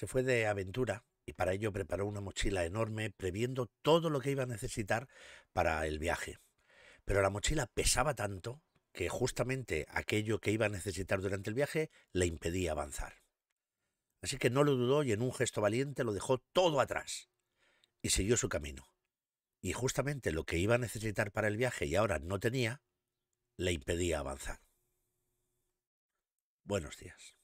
Se fue de aventura y para ello preparó una mochila enorme previendo todo lo que iba a necesitar para el viaje. Pero la mochila pesaba tanto que justamente aquello que iba a necesitar durante el viaje le impedía avanzar. Así que no lo dudó y en un gesto valiente lo dejó todo atrás y siguió su camino. Y justamente lo que iba a necesitar para el viaje y ahora no tenía, le impedía avanzar. Buenos días.